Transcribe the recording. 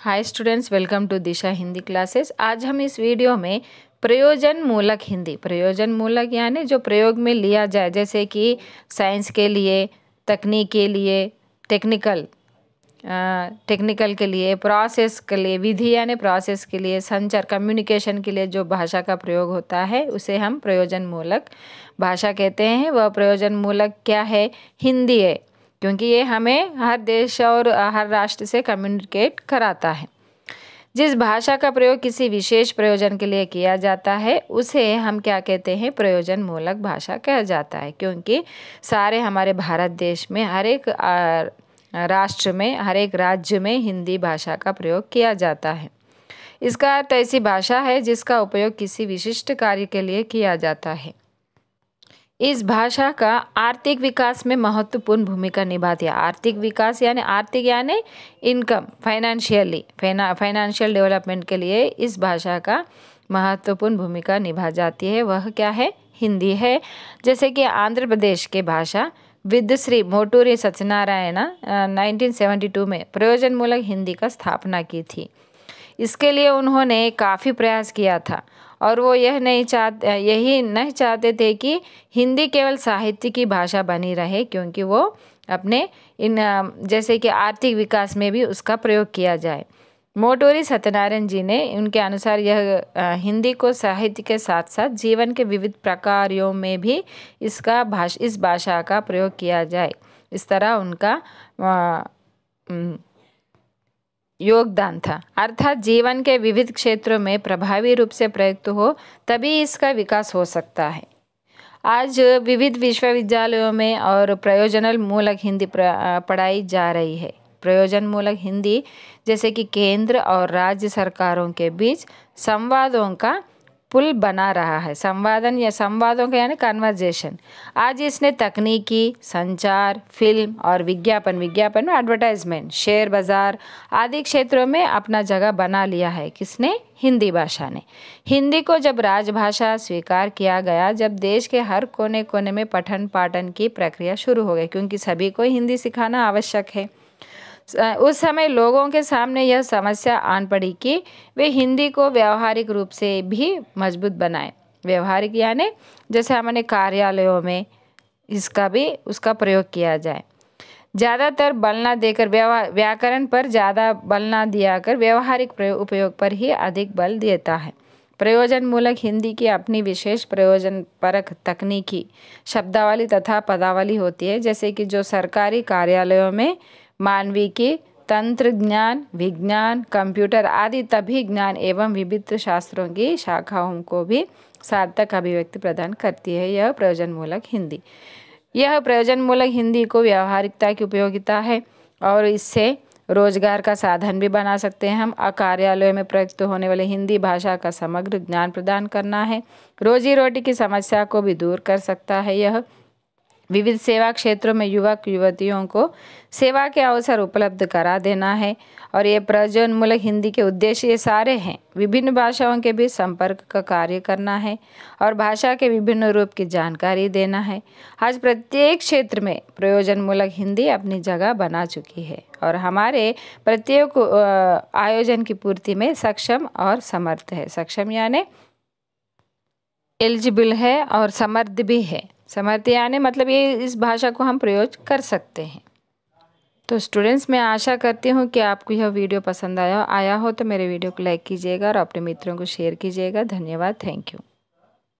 hi students welcome to Disha Hindi classes आज हम इस वीडियो में प्रयोजन मूलक हिंदी प्रयोजन मूलक यानी जो प्रयोग में लिया जाए जैसे कि साइंस के लिए तकनीक के लिए टेक्निकल टेक्निकल के लिए प्रोसेस के लिए विधि यानी प्रोसेस के लिए संचार कम्युनिकेशन के लिए जो भाषा का प्रयोग होता है उसे हम प्रयोजन मूलक भाषा कहते हैं वह प्रयोजन मूलक क्या है हिंदी है क्योंकि ये हमें हर देश और हर राष्ट्र से कम्युनिकेट कराता है जिस भाषा का प्रयोग किसी विशेष प्रयोजन के लिए किया जाता है उसे हम क्या कहते हैं प्रयोजन मूलक भाषा कहा जाता है क्योंकि सारे हमारे भारत देश में हर एक राष्ट्र में हर एक राज्य में हिंदी भाषा का प्रयोग किया जाता है इसका अर्थ ऐसी भाषा है जिसका उपयोग किसी विशिष्ट कार्य के लिए किया जाता है इस भाषा का आर्थिक विकास में महत्वपूर्ण भूमिका निभाती है आर्थिक विकास यानी आर्थिक यानी इनकम फाइनेंशियली फाइना फाइनेंशियल डेवलपमेंट के लिए इस भाषा का महत्वपूर्ण भूमिका निभा जाती है वह क्या है हिंदी है जैसे कि आंध्र प्रदेश के भाषा विद्यश्री मोटूरी सत्यनारायण 1972 में प्रयोजनमूलक हिंदी का स्थापना की थी इसके लिए उन्होंने काफ़ी प्रयास किया था और वो यह नहीं चाहते यही नहीं चाहते थे कि हिंदी केवल साहित्य की भाषा बनी रहे क्योंकि वो अपने इन जैसे कि आर्थिक विकास में भी उसका प्रयोग किया जाए मोटोरी सत्यनारायण जी ने उनके अनुसार यह हिंदी को साहित्य के साथ साथ जीवन के विविध प्रकारों में भी इसका भाष इस भाषा का प्रयोग किया जाए इस तरह उनका आ, योगदान था अर्थात जीवन के विविध क्षेत्रों में प्रभावी रूप से प्रयुक्त हो तभी इसका विकास हो सकता है आज विविध विश्वविद्यालयों में और प्रयोजनल मूलक हिंदी पढ़ाई जा रही है प्रयोजन मूलक हिंदी जैसे कि केंद्र और राज्य सरकारों के बीच संवादों का पुल बना रहा है संवादन या संवादों का यानी कन्वर्जेशन आज इसने तकनीकी संचार फिल्म और विज्ञापन विज्ञापन में एडवर्टाइजमेंट शेयर बाज़ार आदि क्षेत्रों में अपना जगह बना लिया है किसने हिंदी भाषा ने हिंदी को जब राजभाषा स्वीकार किया गया जब देश के हर कोने कोने में पठन पाठन की प्रक्रिया शुरू हो गई क्योंकि सभी को हिंदी सिखाना आवश्यक है उस समय लोगों के सामने यह समस्या आन पड़ी कि वे हिंदी को व्यवहारिक रूप से भी मजबूत बनाएं व्यवहारिक यानी जैसे हमने कार्यालयों में इसका भी उसका प्रयोग किया जाए ज़्यादातर बलना देकर व्याकरण पर ज़्यादा बलना दिया कर व्यवहारिक उपयोग पर ही अधिक बल देता है प्रयोजन मूलक हिंदी की अपनी विशेष प्रयोजन परक तकनीकी शब्दावली तथा पदावली होती है जैसे कि जो सरकारी कार्यालयों में मानवी के तंत्र ज्ञान विज्ञान कंप्यूटर आदि तभी ज्ञान एवं विभिन्न शास्त्रों की शाखाओं को भी सार्थक अभिव्यक्ति प्रदान करती है यह प्रयोजन मूलक हिंदी यह प्रयोजन मूलक हिंदी को व्यावहारिकता की उपयोगिता है और इससे रोजगार का साधन भी बना सकते हैं हम कार्यालयों में प्रयुक्त होने वाले हिंदी भाषा का समग्र ज्ञान प्रदान करना है रोजी रोटी की समस्या को भी दूर कर सकता है यह विविध सेवा क्षेत्रों में युवक युवतियों को सेवा के अवसर उपलब्ध करा देना है और ये प्रयोजनमूलक हिंदी के उद्देश्य ये सारे हैं विभिन्न भाषाओं के बीच संपर्क का कार्य करना है और भाषा के विभिन्न रूप की जानकारी देना है आज प्रत्येक क्षेत्र में प्रयोजनमूलक हिंदी अपनी जगह बना चुकी है और हमारे प्रत्येक आयोजन की पूर्ति में सक्षम और समर्थ है सक्षम यानी एलिजिबल है और समर्थ भी है समर्थ यानी मतलब ये इस भाषा को हम प्रयोग कर सकते हैं तो स्टूडेंट्स मैं आशा करती हूँ कि आपको यह वीडियो पसंद आया आया हो तो मेरे वीडियो को लाइक कीजिएगा और अपने मित्रों को शेयर कीजिएगा धन्यवाद थैंक यू